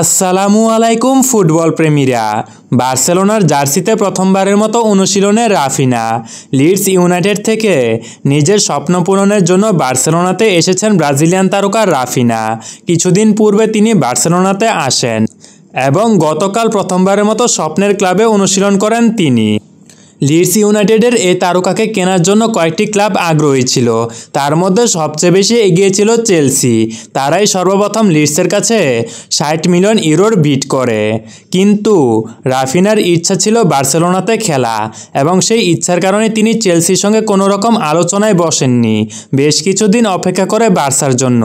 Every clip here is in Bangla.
আসসালামু আলাইকুম ফুটবল প্রেমীরা বার্সেলোনার জার্সিতে প্রথমবারের মতো অনুশীলনে রাফিনা লিডস ইউনাইটেড থেকে নিজের স্বপ্ন পূরণের জন্য বার্সেলোনাতে এসেছেন ব্রাজিলিয়ান তারকা রাফিনা কিছুদিন পূর্বে তিনি বার্সেলোনাতে আসেন এবং গতকাল প্রথমবারের মতো স্বপ্নের ক্লাবে অনুশীলন করেন তিনি লিডস ইউনাইটেডের এই তারকাকে কেনার জন্য কয়েকটি ক্লাব আগ্রহী ছিল তার মধ্যে সবচেয়ে বেশি এগিয়ে ছিল চেলসি তারাই সর্বপ্রথম লিডসের কাছে ষাট মিলিয়ন ইউরোর বিট করে কিন্তু রাফিনার ইচ্ছা ছিল বার্সেলোনাতে খেলা এবং সেই ইচ্ছার কারণে তিনি চেলসির সঙ্গে কোনো রকম আলোচনায় বসেননি বেশ কিছুদিন অপেক্ষা করে বার্সার জন্য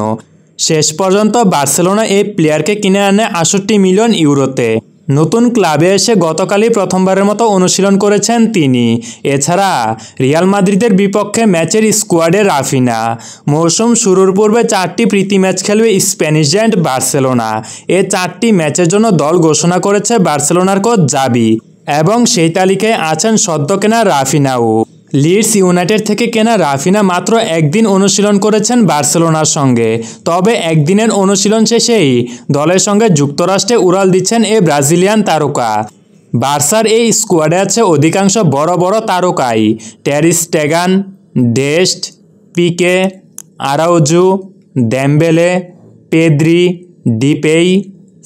শেষ পর্যন্ত বার্সেলোনা এই প্লেয়ারকে কিনে আনে আষট্টি মিলিয়ন ইউরোতে নতুন ক্লাবে এসে গতকালই প্রথমবারের মতো অনুশীলন করেছেন তিনি এছাড়া রিয়াল মাদ্রিদের বিপক্ষে ম্যাচের স্কোয়াডে রাফিনা মৌসুম শুরুর পূর্বে চারটি প্রীতি ম্যাচ খেলবে স্প্যানিশ জ্যান্ট বার্সেলোনা এ চারটি ম্যাচের জন্য দল ঘোষণা করেছে বার্সেলোনার কোচ জাবি এবং সেই তালিকায় আছেন সদ্য কেনা রাফিনাও লিডস ইউনাইটেড থেকে কেনা রাফিনা মাত্র একদিন অনুশীলন করেছেন বার্সেলোনার সঙ্গে তবে একদিনের অনুশীলন শেষেই দলের সঙ্গে যুক্তরাষ্ট্রে উড়াল দিচ্ছেন এ ব্রাজিলিয়ান তারকা বার্সার এই স্কোয়াডে আছে অধিকাংশ বড় বড় তারকাই ter Stegen Dest Pique Araujo Dembele Pedri Depay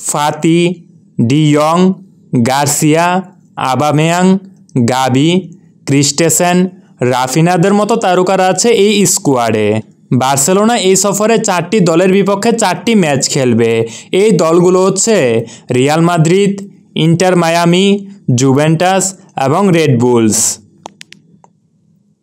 Fati de Jong Garcia Aubameyang Gavi Christensen রাফিনাদের মতো তারকারা আছে এই স্কোয়াডে বার্সেলোনা এই সফরে চারটি দলের বিপক্ষে চারটি ম্যাচ খেলবে এই দলগুলো হচ্ছে Real Madrid Inter Miami Juventus এবং রেড বুলস